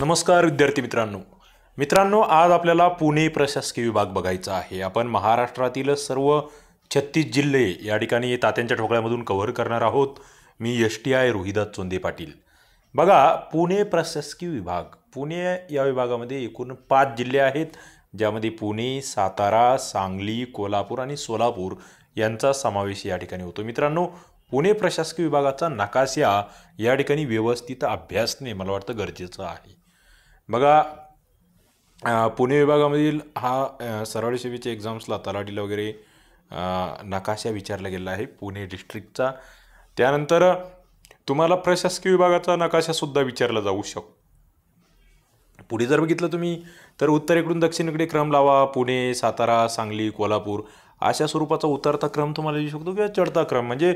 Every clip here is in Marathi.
नमस्कार विद्यार्थी मित्रांनो मित्रांनो आज आपल्याला पुणे प्रशासकीय विभाग बघायचा आहे आपण महाराष्ट्रातील सर्व छत्तीस जिल्हे या ठिकाणी तात्यांच्या ठोकळ्यामधून कव्हर करणार आहोत मी S T I Rohidas Chonde Patil बघा पुणे प्रशासकीय विभाग पुणे या विभागामध्ये एकूण पाच जिल्हे आहेत ज्यामध्ये पुणे सातारा सांगली कोल्हापूर आणि सोलापूर यांचा समावेश या ठिकाणी होतो मित्रांनो पुणे प्रशासकीय विभागाचा नकाशा या ठिकाणी व्यवस्थित अभ्यासने मला वाटतं गरजेचं आहे बघा पुणे विभागामधील हा सरळ सेवेच्या एक्झाम्सला तलाठीला वगैरे नकाशा विचारला गेला आहे पुणे डिस्ट्रिक्टचा त्यानंतर तुम्हाला प्रशासकीय विभागाचा नकाशासुद्धा विचारला जाऊ शकतो पुढे जर बघितलं तुम्ही तर उत्तरेकडून दक्षिणेकडे क्रम लावा पुणे सातारा सांगली कोल्हापूर अशा स्वरूपाचा उतरता क्रम तुम्हाला येऊ शकतो किंवा चढता क्रम म्हणजे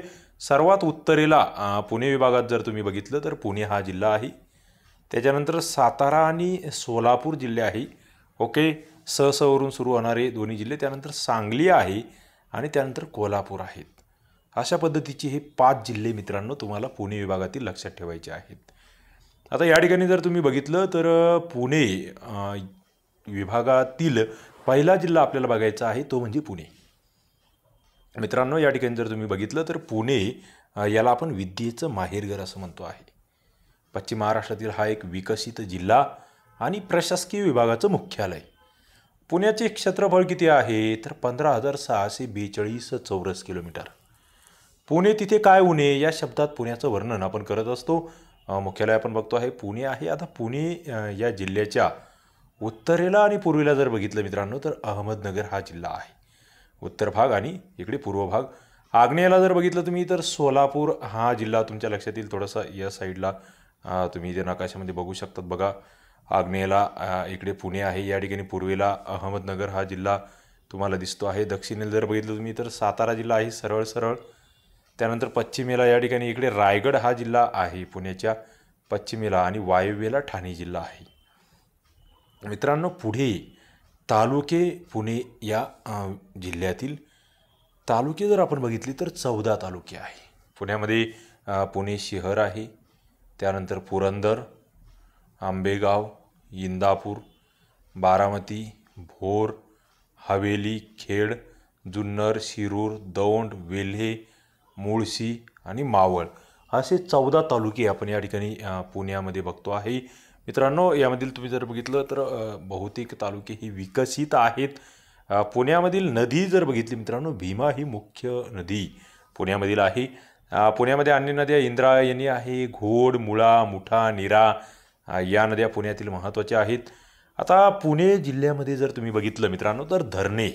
सर्वात उत्तरेला पुणे विभागात जर तुम्ही बघितलं तर पुणे हा जिल्हा आहे त्याच्यानंतर सातारा आणि सोलापूर जिल्हे आहे ओके सहसवरून सुरू होणारे दोन्ही जिल्हे त्यानंतर सांगली आहे आणि त्यानंतर कोल्हापूर आहेत अशा पद्धतीचे हे पाच जिल्हे मित्रांनो तुम्हाला पुणे विभागातील लक्षात ठेवायचे आहेत आता या ठिकाणी जर तुम्ही बघितलं तर पुणे विभागातील पहिला जिल्हा आपल्याला बघायचा आहे तो म्हणजे पुणे मित्रांनो या ठिकाणी जर तुम्ही बघितलं तर पुणे याला आपण विद्येचं माहेरघर असं म्हणतो आहे पश्चिम महाराष्ट्रातील हा एक विकसित जिल्हा आणि प्रशासकीय विभागाचं मुख्यालय पुण्याचे क्षेत्रफळ किती आहे तर पंधरा हजार सहाशे बेचाळीस चौरस किलोमीटर पुणे तिथे काय उणे या शब्दात पुण्याचं वर्णन आपण करत असतो मुख्यालय आपण बघतो आहे पुणे आहे आता पुणे या जिल्ह्याच्या उत्तरेला आणि पूर्वेला जर बघितलं मित्रांनो तर अहमदनगर हा जिल्हा आहे उत्तर भाग आणि इकडे पूर्व भाग आग्नेयाला जर बघितलं तुम्ही तर सोलापूर हा जिल्हा तुमच्या लक्षात येईल थोडासा या साईडला तुम्ही इथे नकाशामध्ये बघू शकतात बघा आग्नेयला इकडे पुणे आहे या ठिकाणी पूर्वेला अहमदनगर हा जिल्हा तुम्हाला दिसतो आहे दक्षिणेला जर बघितलं तुम्ही तर सातारा जिल्हा आहे सरळ सरळ त्यानंतर पश्चिमेला या ठिकाणी इकडे रायगड हा जिल्हा आहे पुण्याच्या पश्चिमेला आणि वायव्येला ठाणे जिल्हा आहे मित्रांनो पुढे तालुके पुणे या जिल्ह्यातील तालुके जर आपण बघितले तर चौदा तालुके आहे पुण्यामध्ये पुणे शहर आहे त्यानंतर पुरंदर आंबेगाव इंदापूर बारामती भोर हवेली खेड जुन्नर शिरूर दौंड वेल्हे मुळशी आणि मावळ असे चौदा तालुके आपण या ठिकाणी पुण्यामध्ये बघतो आहे मित्रांनो यामधील तुम्ही जर बघितलं तर बहुतेक तालुके ही विकसित आहेत पुण्यामधील नदी जर बघितली मित्रांनो भीमा ही मुख्य नदी पुण्यामधील आहे पुण्यामध्ये अन्य नद्या इंद्रायणी आहे घोड मुळा मुठा निरा या नद्या पुण्यातील महत्त्वाच्या आहेत आता पुणे जिल्ह्यामध्ये जर तुम्ही बघितलं मित्रांनो तर धरणे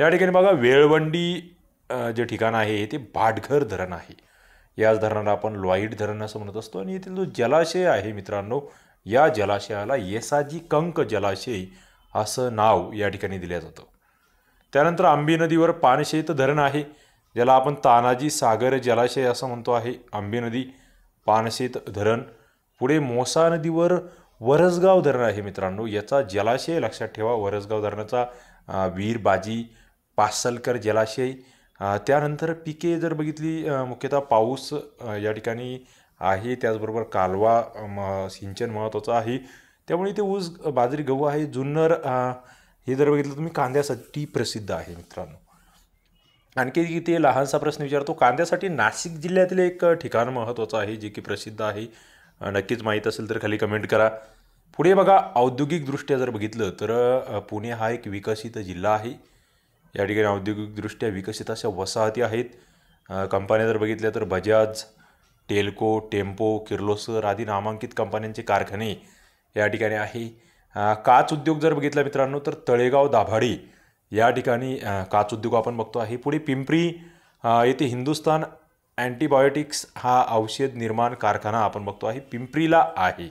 या ठिकाणी बघा वेळवंडी जे ठिकाण आहे ते भाटघर धरण आहे याच धरणाला आपण लॉईट धरण असं म्हणत असतो आणि येथील जो जलाशय आहे मित्रांनो या जलाशयाला येसाजी कंक जलाशय असं नाव या ठिकाणी दिलं जातं त्यानंतर आंबी नदीवर पानशेत धरण आहे ज्याला आपण तानाजी सागर जलाशय असं म्हणतो आहे आंबे नदी पानशेत धरण पुढे मोसा नदीवर वरसगाव धरण आहे मित्रांनो याचा जलाशय लक्षात ठेवा वरसगाव धरणाचा वीरबाजी पासलकर जलाशय त्यानंतर पिके जर बघितली मुख्यतः पाऊस या ठिकाणी आहे त्याचबरोबर कालवा म सिंचन महत्त्वाचं आहे त्यामुळे इथे ऊस बाजरी गहू आहे जुन्नर हे जर बघितलं तुम्ही कांद्यासाठी प्रसिद्ध आहे मित्रांनो आणखी किती लहानसा प्रश्न विचारतो कांद्यासाठी नाशिक जिल्ह्यातील एक ठिकाण महत्त्वाचं आहे जे की प्रसिद्ध आहे नक्कीच माहीत असेल तर खाली कमेंट करा पुढे बघा औद्योगिकदृष्ट्या जर बघितलं तर पुणे हा एक विकसित जिल्हा आहे या ठिकाणी औद्योगिकदृष्ट्या विकसित अशा वसाहती आहेत कंपन्या जर बघितल्या तर बजाज टेल्को टेम्पो किर्लोसर आदी नामांकित कंपन्यांचे कारखाने या ठिकाणी आहे काच उद्योग जर बघितला मित्रांनो तर तळेगाव दाभाडी या ठिकाणी काच उद्योग आपण बघतो आहे पुढे पिंपरी येथे हिंदुस्तान अँटीबायोटिक्स हा औषध निर्माण कारखाना आपण बघतो आहे पिंपरीला आहे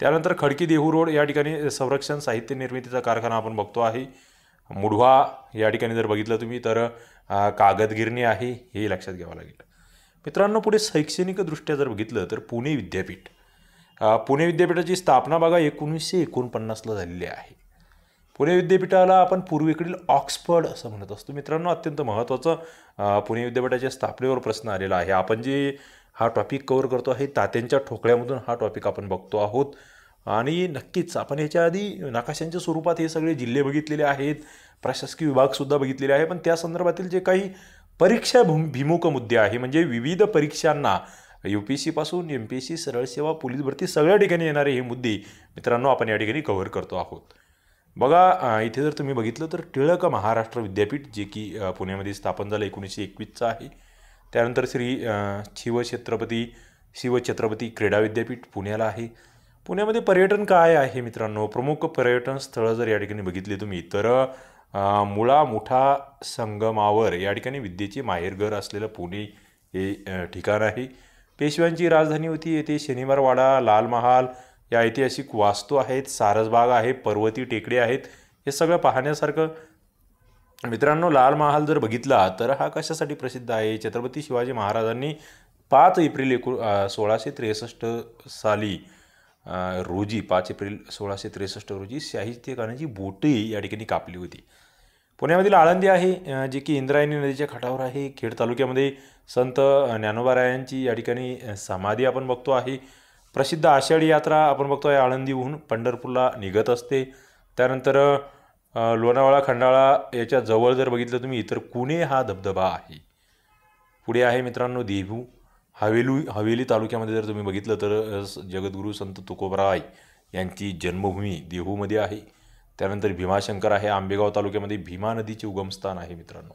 त्यानंतर खडकी देहू रोड या ठिकाणी संरक्षण साहित्य निर्मितीचा कारखाना आपण बघतो आहे मुढवा या ठिकाणी जर बघितलं तुम्ही तर कागदगिरणी आहे हे लक्षात घ्यावं लागेल मित्रांनो पुढे शैक्षणिकदृष्ट्या जर बघितलं तर पुणे विद्यापीठ पुणे विद्यापीठाची स्थापना बघा एकोणीसशे एकोणपन्नासला झालेली आहे पुणे विद्यापीठाला आपण पूर्वेकडील ऑक्सफर्ड असं म्हणत असतो मित्रांनो अत्यंत महत्त्वाचं पुणे विद्यापीठाच्या स्थापनेवर प्रश्न आलेला आहे आपण जे हा टॉपिक कवर करतो आहे तात्यांच्या ठोकळ्यामधून हा टॉपिक आपण बघतो आहोत आणि नक्कीच आपण ह्याच्या आधी नकाशांच्या स्वरूपात हे सगळे जिल्हे बघितलेले आहेत प्रशासकीय विभागसुद्धा बघितलेले आहे पण त्या संदर्भातील जे काही परीक्षा भिमुख मुद्दे आहे म्हणजे विविध परीक्षांना यू पी एस सीपासून एम पी एस सी सरळ सेवा पोलीस भरती सगळ्या ठिकाणी येणारे हे मुद्दे मित्रांनो आपण या ठिकाणी कव्हर करतो आहोत बघा इथे जर तुम्ही बघितलं तर टिळक महाराष्ट्र विद्यापीठ जे की पुण्यामध्ये स्थापन झालं एकोणीसशे एकवीसचं आहे त्यानंतर श्री शिवछत्रपती शिवछत्रपती क्रीडा विद्यापीठ पुण्याला आहे पुण्यामध्ये पर्यटन काय आहे मित्रांनो प्रमुख पर्यटन स्थळं जर या ठिकाणी बघितली तुम्ही तर मुळा मोठा संगमावर या ठिकाणी विद्येचे माहेरघर असलेलं पुणे हे ठिकाण आहे पेशव्यांची राजधानी होती येथे शनिवारवाडा लाल महाल या ऐतिहासिक वास्तू आहेत सारसबाग आहे पर्वती टेकडे आहेत हे सगळं पाहण्यासारखं मित्रांनो लाल महाल जर बघितला तर हा कशासाठी प्रसिद्ध आहे छत्रपती शिवाजी महाराजांनी पाच एप्रिल एकू सोळाशे त्रेसष्ट साली रोजी पाच एप्रिल सोळाशे त्रेसष्ट रोजी साहित्यकारांची बोटे या ठिकाणी कापली होती पुण्यामधील आळंदी आहे जे की इंद्रायणी नदीच्या खाटावर आहे खेड तालुक्यामध्ये संत ज्ञानोबारायांची या ठिकाणी समाधी आपण बघतो आहे प्रसिद्ध आषाढी यात्रा आपण बघतो आहे आळंदीहून पंढरपूरला निघत असते त्यानंतर लोणावळा खंडाळा याच्या जवळ जर बघितलं तुम्ही इतर कुणे हा धबधबा आहे पुढे आहे मित्रांनो देहू हवेलू हवेली तालुक्यामध्ये जर तुम्ही बघितलं तर जगद्गुरू संत तुकोबराय यांची जन्मभूमी देहूमध्ये आहे त्यानंतर भीमाशंकर आहे आंबेगाव तालुक्यामध्ये भीमा नदीचे उगमस्थान आहे मित्रांनो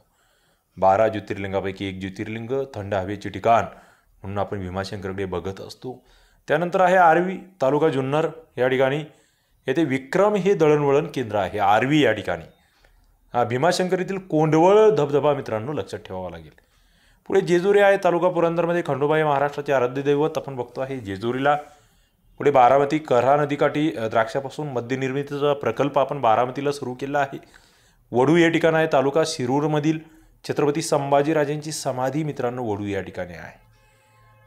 बारा ज्योतिर्लिंगापैकी एक ज्योतिर्लिंग थंड हवेचे ठिकाण म्हणून आपण भीमाशंकरकडे बघत असतो त्यानंतर आहे आर्वी तालुका जुन्नर या ठिकाणी येथे विक्रम हे दळणवळण केंद्र आहे आर्वी या ठिकाणी हा भीमाशंकरीतील कोंडवळ धबधबा मित्रांनो लक्षात ठेवावा लागेल पुढे जेजुरी आहे तालुका पुरंदरमध्ये खंडोबाई महाराष्ट्राचे आराध्य दैवत आपण बघतो आहे जेजुरीला पुढे बारामती कर्हा नदीकाठी द्राक्षापासून मद्यनिर्मितीचा प्रकल्प आपण बारामतीला सुरू केला आहे वडू या ठिकाण आहे तालुका शिरूरमधील छत्रपती संभाजीराजेंची समाधी मित्रांनो वडू या ठिकाणी आहे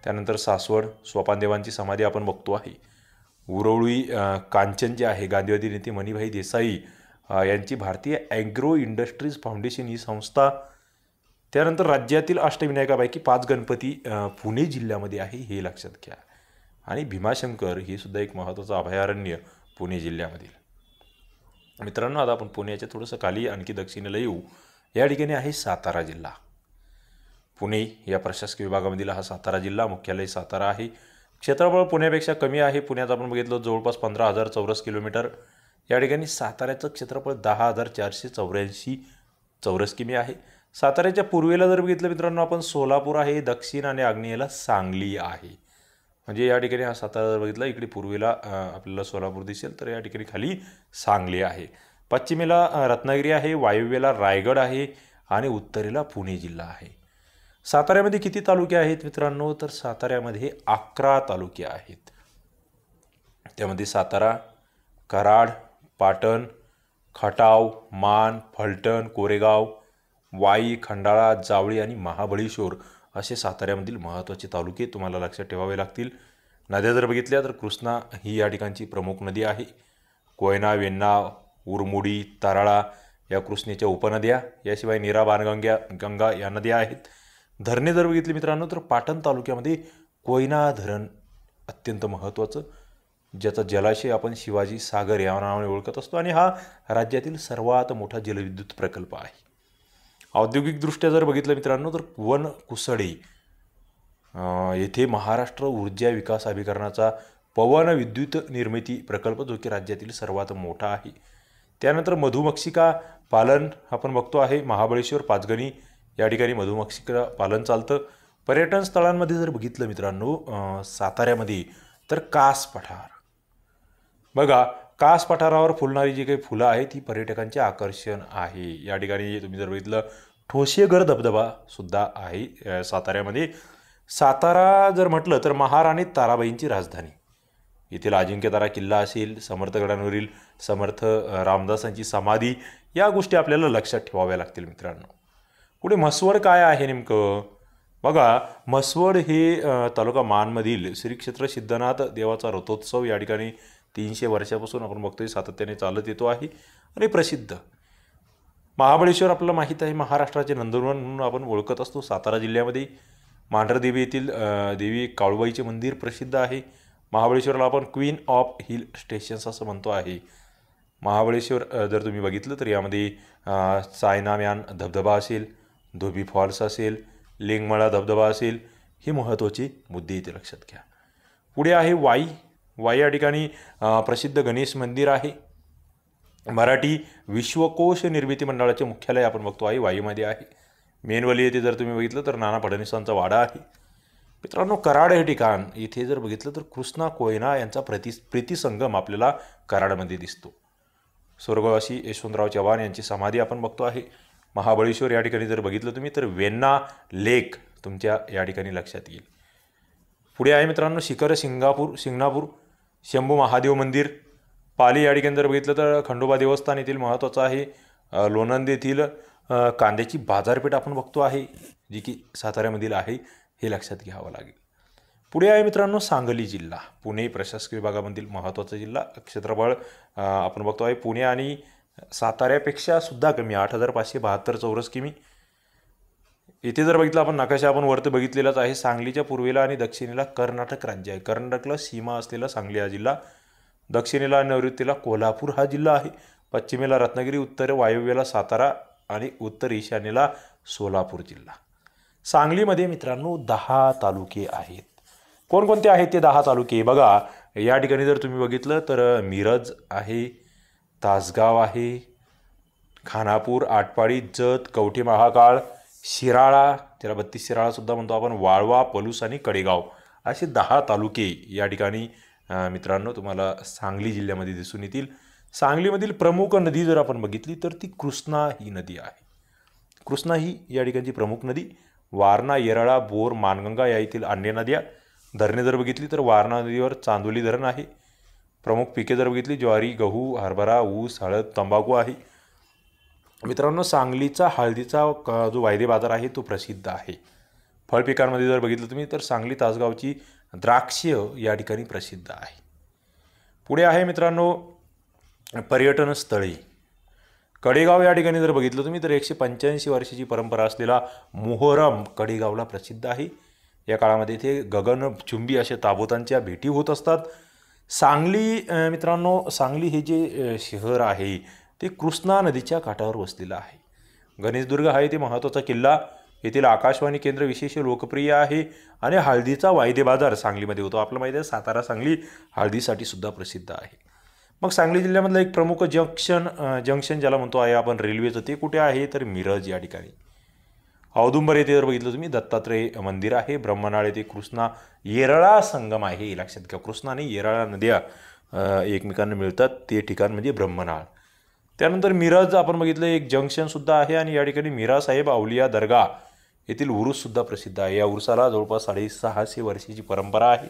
त्यानंतर सासवड स्वपानदेवांची समाधी आपण बघतो आहे उरवळी कांचन जे आहे गांधीवादी नेते मणिभाई देसाई यांची भारतीय अँग्रो इंडस्ट्रीज फाउंडेशन ही संस्था त्यानंतर राज्यातील अष्टविनायकापैकी पाच गणपती पुणे जिल्ह्यामध्ये आहे हे लक्षात घ्या आणि भीमाशंकर हे सुद्धा एक महत्त्वाचं अभयारण्य पुणे जिल्ह्यामधील मित्रांनो आता आपण पुण्याच्या थोडंसं खाली आणखी दक्षिणेला येऊ या ठिकाणी आहे सातारा जिल्हा पुणे या प्रशासकीय विभागामधील हा सातारा जिल्हा मुख्यालय सातारा आहे क्षेत्रफळ पुण्यापेक्षा कमी आहे पुण्यात आपण बघितलं जवळपास पंधरा हजार चौरस किलोमीटर या ठिकाणी साताऱ्याचं क्षेत्रफळ दहा हजार चारशे चौऱ्याऐंशी चौरस किमी आहे साताऱ्याच्या पूर्वेला जर बघितलं मित्रांनो आपण सोलापूर आहे दक्षिण आणि आग्नेयला सांगली आहे म्हणजे या ठिकाणी हा सातारा जर बघितला इकडे पूर्वेला आपल्याला सोलापूर दिसेल तर या ठिकाणी खाली सांगली आहे पश्चिमेला रत्नागिरी आहे वायव्येला रायगड आहे आणि उत्तरेला पुणे जिल्हा आहे साताऱ्यामध्ये किती तालुके आहेत मित्रांनो तर साताऱ्यामध्ये अकरा तालुके आहेत त्यामध्ये सातारा कराड पाटण खटाव मान फलटण कोरेगाव वाई खंडाळा जावळी आणि महाबळेश्वर असे साताऱ्यामधील महत्त्वाचे तालुके तुम्हाला लक्षात ठेवावे लागतील नद्या जर बघितल्या तर कृष्णा ही या ठिकाणची प्रमुख नदी आहे कोयना वेन्ना उरमुडी तराळा या कृष्णेच्या उपनद्या याशिवाय नीरा बाणगंग्या गंगा या नद्या आहेत धरणे जर बघितली मित्रांनो तर पाटण तालुक्यामध्ये कोयना धरण अत्यंत महत्त्वाचं ज्याचा जलाशय आपण शिवाजी सागर या नावाने ओळखत असतो आणि हा राज्यातील सर्वात मोठा जलविद्युत प्रकल्प आहे औद्योगिकदृष्ट्या जर बघितलं मित्रांनो तर वन कुसडे येथे महाराष्ट्र ऊर्जा विकास अभिकरणाचा पवन विद्युत निर्मिती प्रकल्प जो की राज्यातील सर्वात मोठा आहे त्यानंतर मधुमक्षिका पालन आपण बघतो आहे महाबळेश्वर पाचगणी या ठिकाणी मधुमक्षिका पालन चालतं पर्यटन स्थळांमध्ये जर बघितलं मित्रांनो साताऱ्यामध्ये तर कास पठार बघा कास पठारावर फुलणारी जी काही फुलं आहेत ती पर्यटकांचे आकर्षण आहे या ठिकाणी तुम्ही जर बघितलं ठोसेघर धबधबासुद्धा सुद्धा आहे साताऱ्यामध्ये सातारा जर म्हटलं तर महाराणी ताराबाईंची राजधानी येथील अजिंक्यतारा किल्ला असेल समर्थगडांवरील समर्थ रामदासांची समाधी या गोष्टी आपल्याला लक्षात ठेवाव्या लागतील मित्रांनो कुठे म्हसवड काय आहे नेमकं बघा म्हसवड हे तालुका मानमधील श्रीक्षेत्र सिद्धनाथ देवाचा रथोत्सव या ठिकाणी तीनशे वर्षापासून आपण बघतोय सातत्याने चालत येतो आहे आणि प्रसिद्ध महाबळेश्वर आपल्याला माहीत आहे महाराष्ट्राचे नंदुरवन म्हणून आपण ओळखत असतो सातारा जिल्ह्यामध्ये मांढरदेवी येथील देवी काळुबाईचे मंदिर प्रसिद्ध आहे महाबळेश्वरला आपण क्वीन ऑफ हिल स्टेशन्स असं म्हणतो आहे महाबळेश्वर जर तुम्ही बघितलं तर यामध्ये सायनाम्यान धबधबा असेल धोबी फॉल्स असेल लिंगमळा धबधबा असेल ही महत्त्वाची मुद्दे इथे लक्षात घ्या पुढे आहे वाई वाई या ठिकाणी प्रसिद्ध गणेश मंदिर आहे मराठी विश्वकोश निर्मिती मंडळाचे मुख्यालय आपण बघतो आहे वाईमध्ये आहे मेनवली येथे जर तुम्ही बघितलं तर नाना फडणवीसांचा वाडा आहे मित्रांनो कराड हे ठिकाण इथे जर बघितलं तर कृष्णा कोयना यांचा प्रति प्रीतीसंगम आपल्याला कराडमध्ये दिसतो स्वर्गवासी यशवंतराव चव्हाण यांची समाधी आपण बघतो आहे महाबळेश्वर या ठिकाणी जर बघितलं तुम्ही तर वेन्ना लेक तुमच्या या ठिकाणी लक्षात येईल पुढे आहे मित्रांनो शिखर सिंगापूर सिंगणापूर शंभू महादेव मंदिर पाली या ठिकाणी जर बघितलं तर खंडोबा देवस्थान येथील महत्त्वाचं आहे लोणंद येथील कांद्याची बाजारपेठ आपण बघतो आहे जी की साताऱ्यामधील आहे हे लक्षात घ्यावं लागेल पुढे आहे मित्रांनो सांगली जिल्हा पुणे प्रशासकीय विभागामधील महत्त्वाचा जिल्हा क्षेत्रफळ आपण बघतो आहे पुणे आणि साताऱ्यापेक्षा सुद्धा कमी आठ हजार पाचशे बहात्तर चौरस किमी इथे जर बघितलं आपण नकाशा आपण वरती बघितलेलाच आहे सांगलीच्या पूर्वेला आणि दक्षिणेला कर्नाटक राज्य आहे कर्नाटकला सीमा असलेला सांगली हा जिल्हा दक्षिणेला नैऋत्येला कोल्हापूर हा जिल्हा आहे पश्चिमेला रत्नागिरी उत्तर वायव्येला सातारा आणि उत्तर ईशान्येला सोलापूर जिल्हा सांगलीमध्ये मित्रांनो दहा तालुके आहेत कोणकोणते आहेत ते दहा तालुके बघा या ठिकाणी जर तुम्ही बघितलं तर मिरज आहे तासगाव आहे खानापूर आटपाडी जत कवठे महाकाळ शिराळा त्याला बत्तीस शिराळासुद्धा म्हणतो आपण वाळवा पलूस आणि कडेगाव असे दहा तालुके या ठिकाणी मित्रांनो तुम्हाला सांगली जिल्ह्यामध्ये दिसून येतील सांगलीमधील प्रमुख नदी जर आपण बघितली तर ती कृष्णा ही नदी आहे कृष्णा ही या ठिकाणची प्रमुख नदी वारणा येराळा बोर मानगंगा या येथील अन्य नद्या धरणे जर बघितली तर वारणा नदीवर चांदोली धरण आहे प्रमुख पिके जर बघितली ज्वारी गहू हरभरा ऊस हळद तंबाखू आहे मित्रांनो सांगलीचा हळदीचा जो वायदे बाजार आहे तो प्रसिद्ध आहे फळ पिकांमध्ये जर बघितलं तुम्ही तर सांगली तासगावची द्राक्ष या ठिकाणी प्रसिद्ध आहे पुढे आहे मित्रांनो पर्यटन स्थळे कडेगाव या ठिकाणी जर बघितलं तुम्ही तर एकशे पंच्याऐंशी वर्षाची परंपरा असलेला मोहरम कडेगावला प्रसिद्ध आहे या काळामध्ये इथे गगन चुंबी अशा ताबोतांच्या भेटी होत असतात सांगली मित्रांनो सांगली हे जे शहर आहे ते कृष्णा नदीच्या काठावर वसलेलं आहे गणेशदुर्ग हा येथे महत्त्वाचा किल्ला येथील आकाशवाणी केंद्र विशेष लोकप्रिय आहे आणि हळदीचा वायदे बाजार सांगलीमध्ये होतो आपलं माहिती आहे सातारा सांगली हळदीसाठी सुद्धा प्रसिद्ध आहे मग सांगली जिल्ह्यामधलं एक प्रमुख जंक्शन जंक्शन ज्याला म्हणतो आहे आपण रेल्वेचं ते कुठे आहे तर मिरज या ठिकाणी औदुंबर येथे जर बघितलं तुम्ही दत्तात्रय मंदिर आहे ब्रह्मनाळ येथे कृष्णा येरळा संगम आहे हे लक्षात घ्या कृष्णा आणि येरळा नद्या एकमेकांना मिळतात ते ठिकाण म्हणजे ब्रह्मनाळ त्यानंतर मिरज आपण बघितलं एक जंक्शनसुद्धा आहे आणि या ठिकाणी मिरा साहेब अवलिया दर्गा येथील उरुससुद्धा प्रसिद्ध आहे या उरुसाला जवळपास साडेसहाशे वर्षाची परंपरा आहे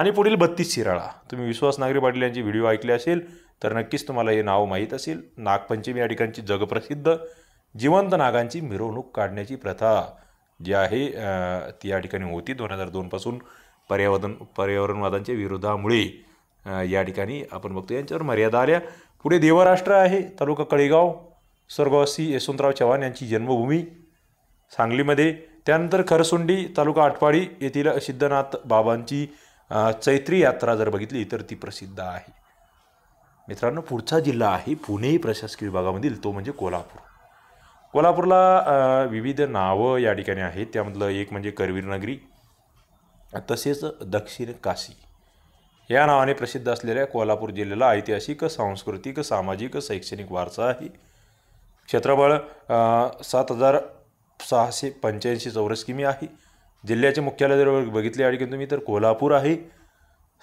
आणि पुढील बत्तीस शिराळा तुम्ही विश्वास नागरी पाटील यांची व्हिडिओ ऐकले असेल तर नक्कीच तुम्हाला हे नाव माहीत असेल नागपंचमी या ठिकाणची जगप्रसिद्ध जिवंत नागांची मिरवणूक काढण्याची प्रथा जी आहे ती या ठिकाणी होती दोन हजार दोनपासून पर्यावरण पर्यावरणवादांच्या विरोधामुळे या ठिकाणी आपण बघतो यांच्यावर मर्यादा आल्या पुढे देवराष्ट्र आहे तालुका कळेगाव स्वर्गवासी यशवंतराव चव्हाण यांची जन्मभूमी सांगलीमध्ये त्यानंतर खरसुंडी तालुका आटपाडी येथील सिद्धनाथ बाबांची चैत्री यात्रा जर बघितली तर ती प्रसिद्ध आहे मित्रांनो पुढचा जिल्हा आहे पुणे प्रशासकीय विभागामधील तो म्हणजे कोल्हापूर कोल्हापूरला विविध नावं या ठिकाणी आहेत त्यामधलं एक म्हणजे करवीर नगरी तसेच दक्षिण काशी या नावाने प्रसिद्ध असलेल्या कोल्हापूर जिल्ह्याला ऐतिहासिक सांस्कृतिक सामाजिक शैक्षणिक वारसा आहे क्षेत्रफळ सात हजार सहाशे पंच्याऐंशी चौरस किमी आहे जिल्ह्याचे मुख्यालय जर बघितले आणि तुम्ही तर कोल्हापूर आहे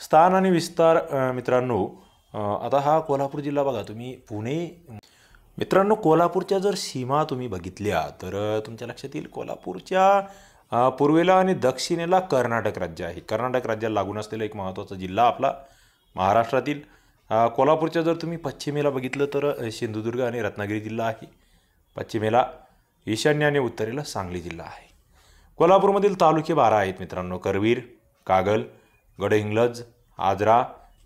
स्थान आणि विस्तार मित्रांनो आता हा कोल्हापूर जिल्हा बघा तुम्ही पुणे मित्रांनो कोल्हापूरच्या जर सीमा तुम्ही बघितल्या तर तुमच्या लक्षात येईल कोल्हापूरच्या पूर्वेला आणि दक्षिणेला कर्नाटक राज्य आहे कर्नाटक राज्याला लागून असलेला एक महत्त्वाचा जिल्हा आपला महाराष्ट्रातील कोल्हापूरच्या जर तुम्ही पश्चिमेला बघितलं तर सिंधुदुर्ग आणि रत्नागिरी जिल्हा आहे पश्चिमेला ईशान्य आणि उत्तरेला सांगली जिल्हा आहे कोल्हापूरमधील तालुके बारा आहेत मित्रांनो करवीर कागल गडहिंग्लज आजरा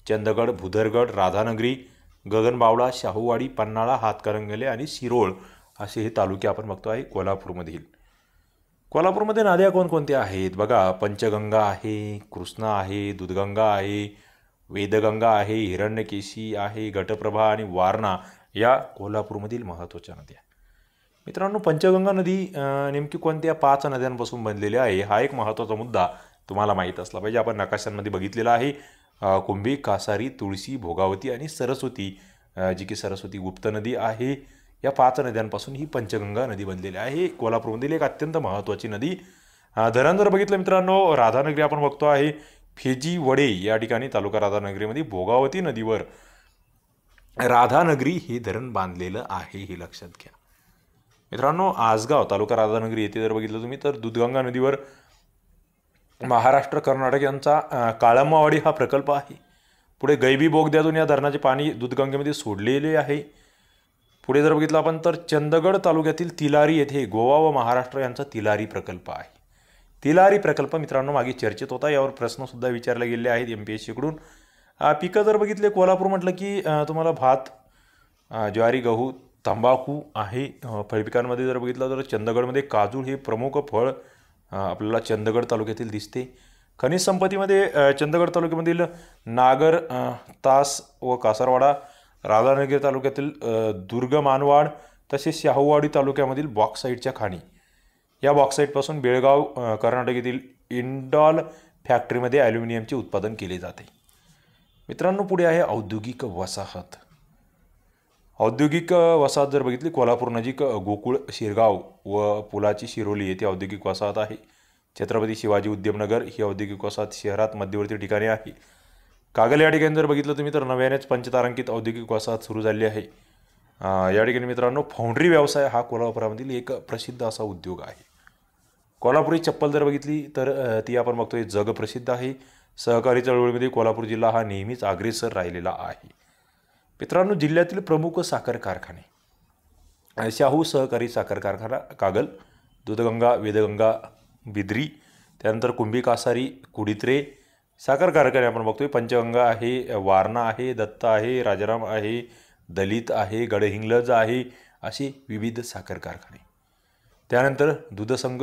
चंदगड भुदरगड राधानगरी गगनबावडा शाहूवाडी पन्हाळा हातकरंगले आणि शिरोळ असे हे तालुके आपण बघतो आहे कोल्हापूरमधील कोल्हापूरमध्ये नद्या कोणकोणत्या आहेत बघा पंचगंगा आहे कृष्णा आहे दुधगंगा आहे वेदगंगा आहे हिरण्यकेशी आहे गटप्रभा आणि वारणा या कोल्हापूरमधील महत्त्वाच्या नद्या मित्रांनो पंचगंगा नदी नेमकी कोणत्या पाच नद्यांपासून बनलेली आहे हा एक महत्त्वाचा मुद्दा तुम्हाला माहीत असला पाहिजे आपण नकाशांमध्ये बघितलेला आहे कुंभी कासारी तुळशी भोगावती आणि सरस्वती जी की सरस्वती गुप्त नदी आहे या पाच नद्यांपासून ही पंचगंगा नदी बनलेली आहे कोल्हापूरमधील एक अत्यंत महत्त्वाची नदी धरण जर बघितलं मित्रांनो राधानगरी आपण बघतो आहे फेजी वडे या ठिकाणी तालुका राधानगरीमध्ये भोगावती नदीवर राधानगरी हे धरण बांधलेलं आहे हे लक्षात घ्या मित्रांनो आजगाव तालुका राधानगरी येथे जर बघितलं तुम्ही तर दुधगंगा नदीवर महाराष्ट्र कर्नाटक यांचा काळंबावाडी हा प्रकल्प आहे पुढे गैबी बोगद्यातून या धरणाचे पाणी दूधगंगेमध्ये सोडलेले आहे पुढे जर बघितलं आपण तर चंदगड तालुक्यातील तिलारी येथे गोवा व महाराष्ट्र यांचा तिलारी प्रकल्प आहे तिलारी प्रकल्प मित्रांनो मागे चर्चेत होता यावर प्रश्नसुद्धा विचारले गेले आहेत एम पी एस सीकडून पिकं जर बघितले कोल्हापूर म्हटलं की तुम्हाला भात ज्वारी गहू तंबाखू आहे फळपिकांमध्ये जर बघितलं तर चंदगडमध्ये काजू हे प्रमुख फळ आपल्याला चंदगड तालुक्यातील दिसते खनिज संपत्तीमध्ये चंदगड तालुक्यामधील नागर तास व कासारवाडा राधानगर तालुक्यातील दुर्ग मानवाड तसेच शाहूवाडी तालुक्यामधील बॉक्साईटच्या खाणी या बॉक्साईटपासून बेळगाव कर्नाटक येथील इंडॉल फॅक्टरीमध्ये ॲल्युमिनियमचे उत्पादन केले जाते मित्रांनो पुढे आहे औद्योगिक वसाहत औद्योगिक वसाहत जर बघितली कोल्हापूर नजिक गोकुळ शिरगाव व पुलाची शिरोली येथे औद्योगिक वसाहत आहे छत्रपती शिवाजी उद्यमनगर ही औद्योगिक वसाहत शहरात मध्यवर्ती ठिकाणी आहे कागल या ठिकाणी जर बघितलं तुम्ही तर नव्यानेच पंचतारांकित औद्योगिक वसाहत सुरू झाली आहे या ठिकाणी मित्रांनो फाउंड्री व्यवसाय हा कोल्हापुरामधील एक प्रसिद्ध असा उद्योग आहे कोल्हापुरी चप्पल जर बघितली तर ती आपण बघतोय जगप्रसिद्ध आहे सहकारी चळवळीमध्ये कोल्हापूर जिल्हा हा नेहमीच अग्रेसर राहिलेला आहे मित्रांनो जिल्ह्यातील प्रमुख साखर कारखाने शाहू सहकारी साखर कारखाना कागल दूधगंगा वेदगंगा बिद्री त्यानंतर कुंभी कासारी कुडित्रे साखर कारखाने आपण बघतोय पंचगंगा आहे वारणा आहे दत्त आहे राजाराम आहे दलित आहे गडहिंग्लज आहे असे विविध साखर कारखाने त्यानंतर दूधसंघ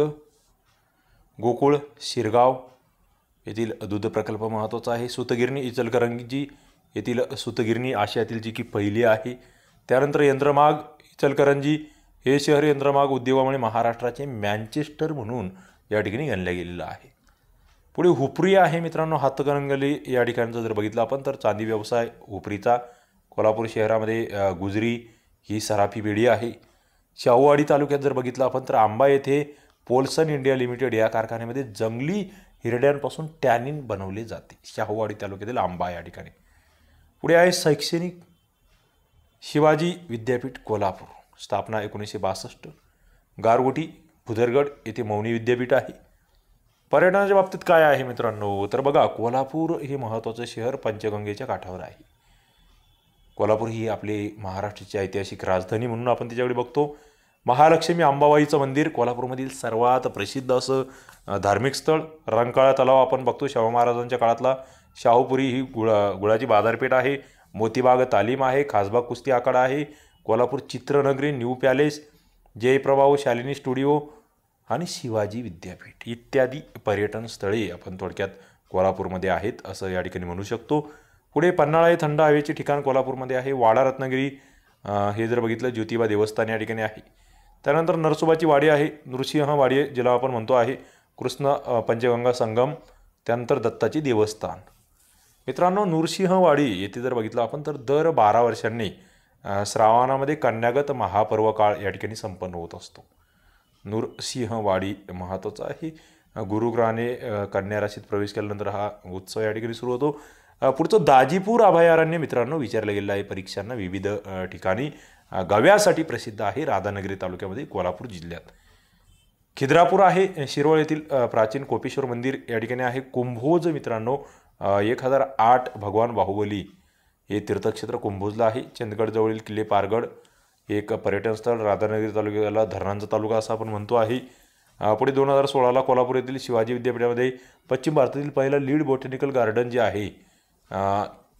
गोकुळ शिरगाव येथील दूध प्रकल्प महत्त्वाचा आहे सुतगिरणी इचलकरंजी येथील सुतगिरणी आशियातील जी की पहिली आहे त्यानंतर यंत्रमाग चलकरंजी हे शहर यंत्रमाग उद्योगामुळे महाराष्ट्राचे मॅन्चेस्टर म्हणून या ठिकाणी गणल्या गेलेलं आहे पुढे हुपरी आहे मित्रांनो हातकणंगली या ठिकाणचं जर बघितलं आपण तर चांदी व्यवसाय हुपरीचा कोल्हापूर शहरामध्ये गुजरी ही सराफी बेडी आहे शाहूवाडी तालुक्यात जर बघितलं आपण तर आंबा येथे पोलसन इंडिया लिमिटेड या कारखान्यामध्ये जंगली हिरड्यांपासून टॅनिन बनवले जाते शाहूवाडी तालुक्यातील आंबा या ठिकाणी पुढे आहे शैक्षणिक शिवाजी विद्यापीठ कोल्हापूर स्थापना एकोणीसशे बासष्ट गारगोटी भुदरगड येथे मौनी विद्यापीठ आहे पर्यटनाच्या बाबतीत काय आहे मित्रांनो तर बघा कोल्हापूर हे महत्त्वाचं शहर पंचगंगेच्या काठावर आहे कोल्हापूर ही आपले महाराष्ट्राची ऐतिहासिक राजधानी म्हणून आपण त्याच्याकडे बघतो महालक्ष्मी अंबाबाईचं मंदिर कोल्हापूरमधील सर्वात प्रसिद्ध असं धार्मिक स्थळ रंकाळा तलाव आपण बघतो शाहू महाराजांच्या काळातला शाहूपुरी ही गुळा गुळाची बाजारपेठ आहे मोतीबाग तालीम आहे खासबाग कुस्ती आखाडा आहे कोल्हापूर चित्रनगरी न्यू पॅलेस जयप्रभाव शालिनी स्टुडिओ आणि शिवाजी विद्यापीठ इत्यादी पर्यटन स्थळे आपण थोडक्यात कोल्हापूरमध्ये आहेत असं या ठिकाणी म्हणू शकतो पुढे पन्हाळा हे थंड हवेचे ठिकाण कोल्हापूरमध्ये आहे वाडा रत्नागिरी हे जर बघितलं ज्योतिबा देवस्थान या ठिकाणी आहे त्यानंतर नरसोबाची वाडी आहे नृसिंह वाडी जिला आपण म्हणतो आहे कृष्ण पंचगंगा संगम त्यानंतर दत्ताची देवस्थान मित्रांनो नृसिंहवाडी येथे जर बघितलं आपण तर दर बारा वर्षांनी श्रावणामध्ये कन्यागत महापर्व काळ या ठिकाणी संपन्न होत असतो नृसिंहवाडी महत्त्वाचा आहे गुरुग्रहाने कन्या राशीत प्रवेश केल्यानंतर हा उत्सव या ठिकाणी सुरू होतो पुढचं दाजीपूर अभयारण्य मित्रांनो विचारलं गेलेलं आहे परीक्षांना विविध ठिकाणी गव्यासाठी प्रसिद्ध आहे राधानगरी तालुक्यामध्ये कोल्हापूर जिल्ह्यात खिद्रापूर आहे शिरोळ येथील प्राचीन कोपेश्वर मंदिर या ठिकाणी आहे कुंभोज मित्रांनो एक हजार आठ भगवान बाहुबली हे तीर्थक्षेत्र कुंभोजला आहे चंदगडजवळील किल्ले पारगड एक पर्यटन स्थळ राधानगरी तालुक्याला धरणांचा तालुका असं आपण म्हणतो आहे पुढे दोन हजार सोळाला कोल्हापूर येथील शिवाजी विद्यापीठामध्ये पश्चिम भारतातील पहिलं लीड बॉटॅनिकल गार्डन जे आहे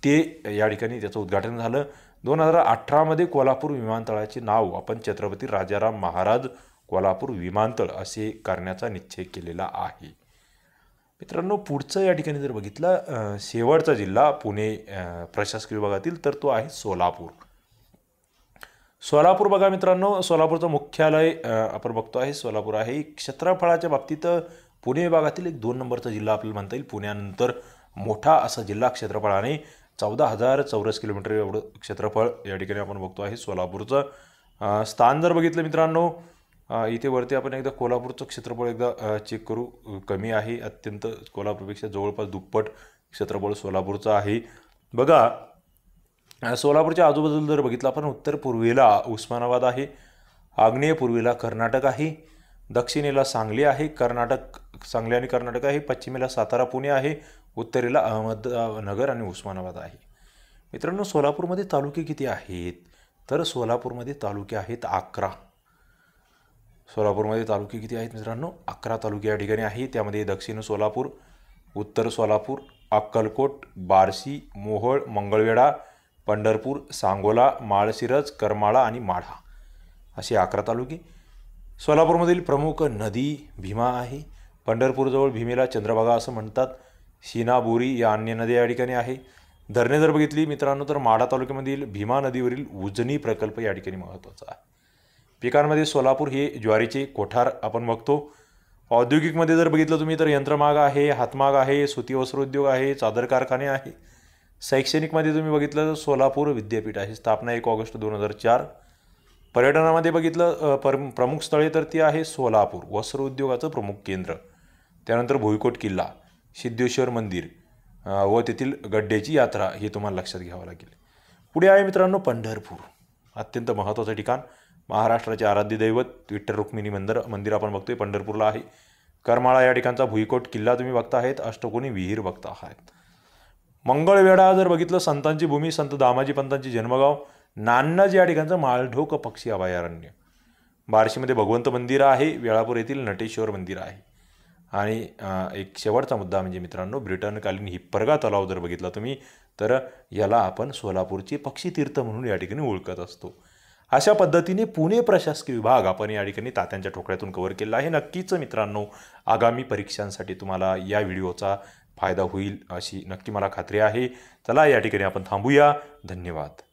ते या ठिकाणी त्याचं उद्घाटन झालं दोन हजार अठरामध्ये कोल्हापूर विमानतळाचे नाव आपण छत्रपती राजाराम महाराज कोल्हापूर विमानतळ असे करण्याचा निश्चय केलेला आहे मित्रांनो पुढचं या ठिकाणी जर बघितलं शेवटचा जिल्हा पुणे प्रशासकीय विभागातील तर तो आहे सोलापूर सोलापूर बघा मित्रांनो सोलापूरचं मुख्यालय आपण बघतो आहे सोलापूर आहे क्षेत्रफळाच्या बाबतीत पुणे विभागातील एक दोन नंबरचा जिल्हा आपल्याला म्हणता येईल पुण्यानंतर मोठा असा जिल्हा क्षेत्रफळाने चौदा हजार चौरस किलोमीटर एवढं क्षेत्रफळ या ठिकाणी आपण बघतो आहे सोलापूरचं स्थान जर बघितलं मित्रांनो इथे वरती आपण एकदा कोल्हापूरचं क्षेत्रफळ एकदा चेक करू कमी आहे अत्यंत कोल्हापूरपेक्षा जवळपास दुप्पट क्षेत्रफळ सोलापूरचं आहे बघा सोलापूरच्या आजूबाजूला जर बघितलं आपण उत्तर पूर्वेला उस्मानाबाद आहे आग्नेय पूर्वेला कर्नाटक आहे दक्षिणेला सांगली आहे कर्नाटक सांगली आणि कर्नाटक आहे पश्चिमेला सातारा पुणे आहे उत्तरेला अहमदनगर आणि उस्मानाबाद आहे मित्रांनो सोलापूरमध्ये तालुके किती आहेत तर सोलापूरमध्ये तालुके आहेत अकरा सोलापूरमध्ये तालुके किती आहेत मित्रांनो अकरा तालुके या ठिकाणी आहे त्यामध्ये दक्षिण सोलापूर उत्तर सोलापूर अक्कलकोट बार्शी मोहोळ मंगळवेढा पंढरपूर सांगोला माळशिरज करमाळा आणि माढा असे अकरा तालुके सोलापूरमधील प्रमुख नदी भीमा आहे पंढरपूरजवळ भीमेला चंद्रभागा असं म्हणतात शिनाबुरी या अन्य नद्या या ठिकाणी आहे धरणे जर बघितली मित्रांनो तर माढा तालुक्यामधील भीमा नदीवरील उजनी प्रकल्प या ठिकाणी महत्त्वाचा आहे पिकांमध्ये सोलापूर ही ज्वारीची कोठार आपण बघतो औद्योगिकमध्ये जर बघितलं तुम्ही तर यंत्रमाग आहे हातमाग आहे सुती उद्योग आहे चादर कारखाने आहे शैक्षणिकमध्ये तुम्ही बघितलं तर सोलापूर विद्यापीठ आहे स्थापना एक ऑगस्ट दोन हजार चार पर्यटनामध्ये बघितलं पर प्रमुख स्थळे तर ती आहे सोलापूर वस्त्र उद्योगाचं प्रमुख केंद्र त्यानंतर भुईकोट किल्ला सिद्धेश्वर मंदिर व तेथील गड्ड्याची यात्रा हे तुम्हाला लक्षात घ्यावं लागेल पुढे आहे मित्रांनो पंढरपूर अत्यंत महत्त्वाचं ठिकाण महाराष्ट्राचे आराध्य दैवत विठ्ठल रुक्मिणी मंदिर मंदिर आपण बघतोय पंढरपूरला आहे करमाळा या ठिकाणचा भुईकोट किल्ला तुम्ही बघता आहेत अष्टकोनी विहीर बघता आहात मंगळवेढा जर बघितलं संतांची भूमी संत दामाजी पंतांची जन्मगाव नान्नाजी या ठिकाणचं माळढोक पक्षी अभयारण्य बार्शीमध्ये भगवंत मंदिर आहे वेळापूर येथील नटेश्वर मंदिर आहे आणि एक शेवटचा मुद्दा म्हणजे मित्रांनो ब्रिटनकालीन हिप्परगा तलाव जर बघितला तुम्ही तर याला आपण सोलापूरची पक्षीतीर्थ म्हणून या ठिकाणी ओळखत असतो अशा पद्धतीने पुणे प्रशासकीय विभाग आपण या ठिकाणी तात्यांच्या ठोकळ्यातून कव्हर केला आहे नक्कीच मित्रांनो आगामी परीक्षांसाठी तुम्हाला या व्हिडिओचा फायदा होईल अशी नक्की मला खात्री आहे चला या ठिकाणी आपण थांबूया धन्यवाद